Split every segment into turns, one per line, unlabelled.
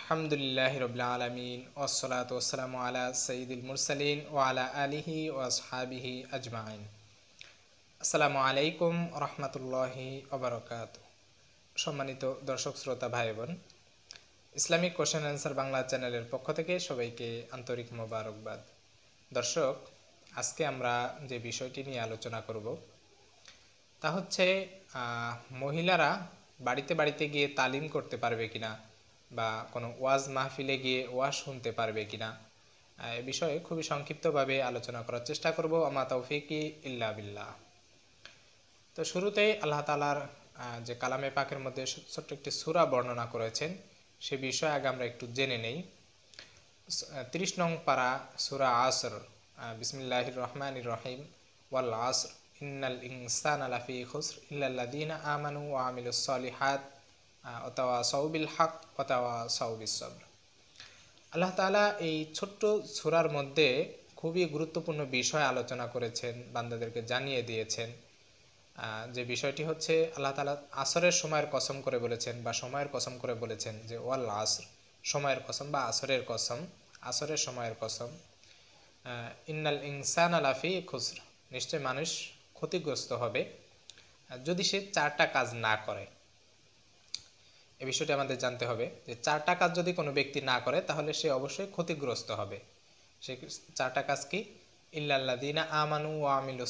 আলহামদুলিল্লাহ রবিল আলমিন ওসলাত ওসালাম আলা সঈদুল মুরসালিন ও আলা আলিহি ওয়াসহাবিহি আজমাইন আসসালামু আলাইকুম রহমতুল্লাহি অবরকাত সম্মানিত দর্শক শ্রোতা ভাই বোন ইসলামিক কোশ্চেন অ্যান্সার বাংলা চ্যানেলের পক্ষ থেকে সবাইকে আন্তরিক মোবারকবাদ দর্শক আজকে আমরা যে বিষয়টি নিয়ে আলোচনা করব তা হচ্ছে মহিলারা বাড়িতে বাড়িতে গিয়ে তালিম করতে পারবে কিনা বা কোনো ওয়াজ মাহফিলে গিয়ে ওয়াজ শুনতে পারবে কিনা এ বিষয়ে খুবই সংক্ষিপ্তভাবে আলোচনা করার চেষ্টা করব আমা তৌফিকি ইল্লা বিল্লাহ তো শুরুতেই আল্লাহ তালার যে কালামে পাকের মধ্যে ছোট্ট একটি সুরা বর্ণনা করেছেন সে বিষয়ে আগে আমরা একটু জেনে নেই ত্রিশ নং পারা সুরা আসর বিসমিল্লাহ রহমান রহিম ওয়াল আসর ইন্নাল ইনসান আলাফি খুসর ইল্লাল্লাদিন আমানু ওয়া আমিলুস সলিহাত অথবা সাউবিল হক অথবা সাউবিস সবর আল্লাহ তালা এই ছোট্ট সুরার মধ্যে খুবই গুরুত্বপূর্ণ বিষয় আলোচনা করেছেন বান্দাদেরকে জানিয়ে দিয়েছেন যে বিষয়টি হচ্ছে আল্লাহ তালা আসরের সময়ের কসম করে বলেছেন বা সময়ের কসম করে বলেছেন যে ওয়াল আসর সময়ের কসম বা আসরের কসম আসরের সময়ের কসম ইন্নাল ইনসান আলাফি খুসরা নিশ্চয় মানুষ ক্ষতিগ্রস্ত হবে যদি সে চারটা কাজ না করে এ বিষয়টি আমাদের জানতে হবে যে চারটা কাজ যদি কোনো ব্যক্তি না করে তাহলে সে অবশ্যই ক্ষতিগ্রস্ত হবে সে চারটা কাজ কি দিনা আমানু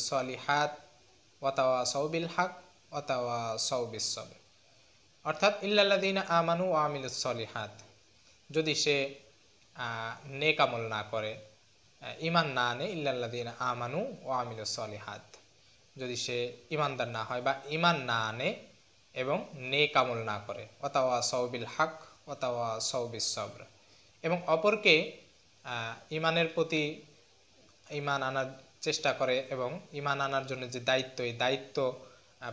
সলি হাত ওয়াতাওয়া সৌবিল হাক ওয়াতাওয়া সৌবিস সবে অর্থাৎ দিনা আমানু সলি হাত যদি সে নেকামল না করে ইমান না আনে দিনা আমানু ও সলি হাত যদি সে ইমানদার না হয় বা ইমান না আনে এবং নেক আমল না করে অতাওয়া সৌবিল হাক অতাওয়া সৌবিস সবর এবং অপরকে ইমানের প্রতি ইমান আনার চেষ্টা করে এবং ইমান আনার জন্য যে দায়িত্ব এই দায়িত্ব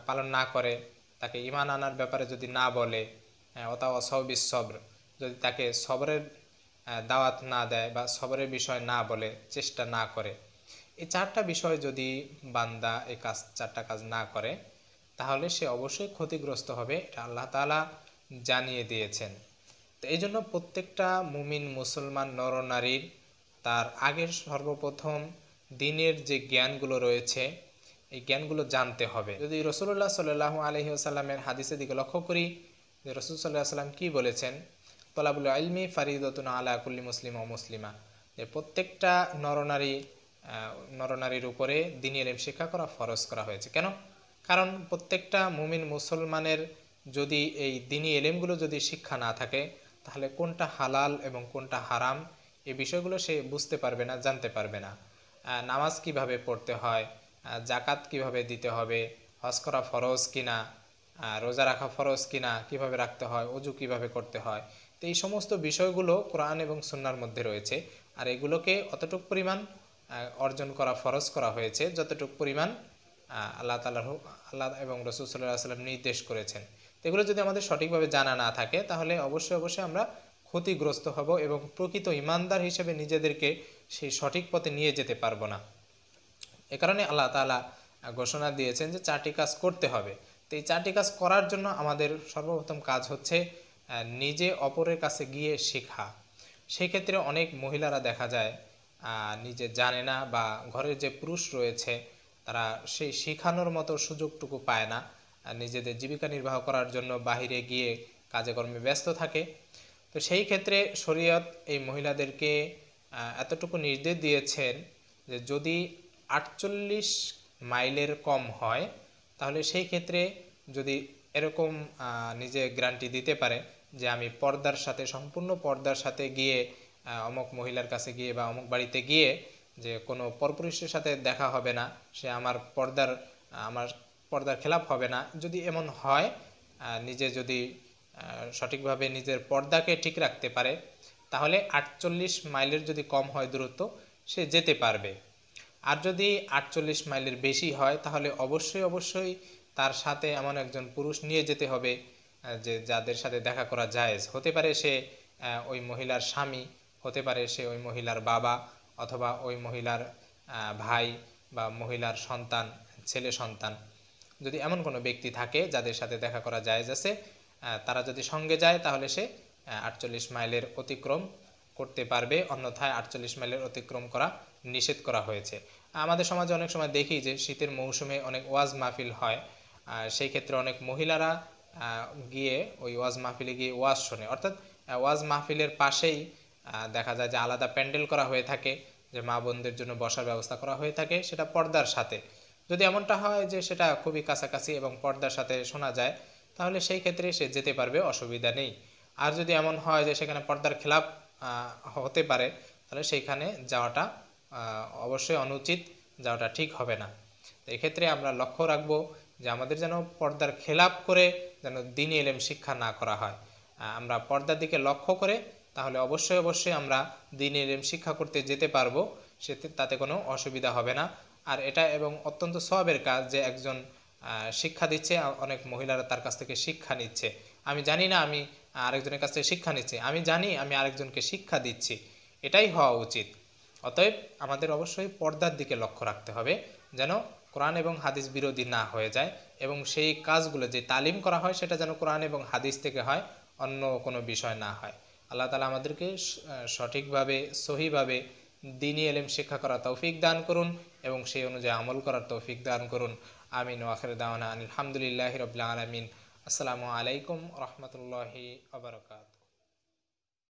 পালন না করে তাকে ইমান আনার ব্যাপারে যদি না বলে অতাওয়া সৌবিস সবর যদি তাকে সবরের দাওয়াত না দেয় বা সবরের বিষয় না বলে চেষ্টা না করে এই চারটা বিষয় যদি বান্দা এই কাজ চারটা কাজ না করে তাহলে সে অবশ্যই ক্ষতিগ্রস্ত হবে এটা আল্লাহ তালা জানিয়ে দিয়েছেন তো এই জন্য প্রত্যেকটা মুমিন মুসলমান নরনারীর তার আগের সর্বপ্রথম দিনের যে জ্ঞানগুলো রয়েছে এই জ্ঞানগুলো জানতে হবে যদি রসুল্লাহ সাল্লাহ আলহি আসাল্লামের হাদিসের দিকে লক্ষ্য করি যে রসুল সাল্লাহ আসাল্লাম কী বলেছেন তলাবুল আলমি ফারিদতুন আলা কুল্লি মুসলিম ও মুসলিমা যে প্রত্যেকটা নরনারী নরনারীর উপরে দিনের শিক্ষা করা ফরজ করা হয়েছে কেন কারণ প্রত্যেকটা মুমিন মুসলমানের যদি এই দিনী এলেমগুলো যদি শিক্ষা না থাকে তাহলে কোনটা হালাল এবং কোনটা হারাম এই বিষয়গুলো সে বুঝতে পারবে না জানতে পারবে না নামাজ কিভাবে পড়তে হয় জাকাত কিভাবে দিতে হবে হজ করা ফরজ কিনা রোজা রাখা ফরজ কিনা কিভাবে রাখতে হয় অজু কিভাবে করতে হয় তো এই সমস্ত বিষয়গুলো কোরআন এবং সুন্নার মধ্যে রয়েছে আর এগুলোকে অতটুক পরিমাণ অর্জন করা ফরজ করা হয়েছে যতটুক পরিমাণ আল্লাহ হোক আল্লাহ এবং রসুল সাল্লাহ সাল্লাম নির্দেশ করেছেন এগুলো যদি আমাদের সঠিকভাবে জানা না থাকে তাহলে অবশ্যই অবশ্যই আমরা ক্ষতিগ্রস্ত হব এবং প্রকৃত ইমানদার হিসেবে নিজেদেরকে সেই সঠিক পথে নিয়ে যেতে পারবো না এ কারণে আল্লাহ তালা ঘোষণা দিয়েছেন যে চারটি কাজ করতে হবে তো এই চারটি কাজ করার জন্য আমাদের সর্বপ্রথম কাজ হচ্ছে নিজে অপরের কাছে গিয়ে শেখা সেক্ষেত্রে অনেক মহিলারা দেখা যায় নিজে জানে না বা ঘরের যে পুরুষ রয়েছে তারা সেই শেখানোর মতো সুযোগটুকু পায় না নিজেদের জীবিকা নির্বাহ করার জন্য বাহিরে গিয়ে কাজে কর্মে ব্যস্ত থাকে তো সেই ক্ষেত্রে শরীয়ত এই মহিলাদেরকে এতটুকু নির্দেশ দিয়েছেন যে যদি আটচল্লিশ মাইলের কম হয় তাহলে সেই ক্ষেত্রে যদি এরকম নিজে গ্যারান্টি দিতে পারে যে আমি পর্দার সাথে সম্পূর্ণ পর্দার সাথে গিয়ে অমুক মহিলার কাছে গিয়ে বা অমুক বাড়িতে গিয়ে যে কোনো পরপুরুষের সাথে দেখা হবে না সে আমার পর্দার আমার পর্দার খেলাপ হবে না যদি এমন হয় নিজে যদি সঠিকভাবে নিজের পর্দাকে ঠিক রাখতে পারে তাহলে আটচল্লিশ মাইলের যদি কম হয় দূরত্ব সে যেতে পারবে আর যদি আটচল্লিশ মাইলের বেশি হয় তাহলে অবশ্যই অবশ্যই তার সাথে এমন একজন পুরুষ নিয়ে যেতে হবে যে যাদের সাথে দেখা করা জায়েজ হতে পারে সে ওই মহিলার স্বামী হতে পারে সে ওই মহিলার বাবা অথবা ওই মহিলার ভাই বা মহিলার সন্তান ছেলে সন্তান যদি এমন কোনো ব্যক্তি থাকে যাদের সাথে দেখা করা জায়েজ আছে তারা যদি সঙ্গে যায় তাহলে সে আটচল্লিশ মাইলের অতিক্রম করতে পারবে অন্যথায় আটচল্লিশ মাইলের অতিক্রম করা নিষেধ করা হয়েছে আমাদের সমাজে অনেক সময় দেখি যে শীতের মৌসুমে অনেক ওয়াজ মাহফিল হয় সেই ক্ষেত্রে অনেক মহিলারা গিয়ে ওই ওয়াজ মাহফিলে গিয়ে ওয়াজ শোনে অর্থাৎ ওয়াজ মাহফিলের পাশেই দেখা যায় যে আলাদা প্যান্ডেল করা হয়ে থাকে যে মা বোনদের জন্য বসার ব্যবস্থা করা হয়ে থাকে সেটা পর্দার সাথে যদি এমনটা হয় যে সেটা খুবই কাছাকাছি এবং পর্দার সাথে শোনা যায় তাহলে সেই ক্ষেত্রে সে যেতে পারবে অসুবিধা নেই আর যদি এমন হয় যে সেখানে পর্দার খেলাপ হতে পারে তাহলে সেইখানে যাওয়াটা অবশ্যই অনুচিত যাওয়াটা ঠিক হবে না এক্ষেত্রে আমরা লক্ষ্য রাখব যে আমাদের যেন পর্দার খেলাপ করে যেন দিন এলেম শিক্ষা না করা হয় আমরা পর্দার দিকে লক্ষ্য করে তাহলে অবশ্যই অবশ্যই আমরা দিনে এলেম শিক্ষা করতে যেতে পারবো সে তাতে কোনো অসুবিধা হবে না আর এটা এবং অত্যন্ত সবের কাজ যে একজন শিক্ষা দিচ্ছে অনেক মহিলারা তার কাছ থেকে শিক্ষা নিচ্ছে আমি জানি না আমি আরেকজনের কাছ থেকে শিক্ষা নিচ্ছি আমি জানি আমি আরেকজনকে শিক্ষা দিচ্ছি এটাই হওয়া উচিত অতএব আমাদের অবশ্যই পর্দার দিকে লক্ষ্য রাখতে হবে যেন কোরআন এবং হাদিস বিরোধী না হয়ে যায় এবং সেই কাজগুলো যে তালিম করা হয় সেটা যেন কোরআন এবং হাদিস থেকে হয় অন্য কোনো বিষয় না হয় আল্লাহ তালা আমাদেরকে সঠিকভাবে সহিভাবে দিনই এলিম শিক্ষা করার তৌফিক দান করুন এবং সেই অনুযায়ী আমল করার তৌফিক দান করুন আমিন ওয়াখের দাওয়ানা আলহামদুলিল্লাহ রবিল আলমিন আসসালামু আলাইকুম রহমতুল্লাহি আবরকাত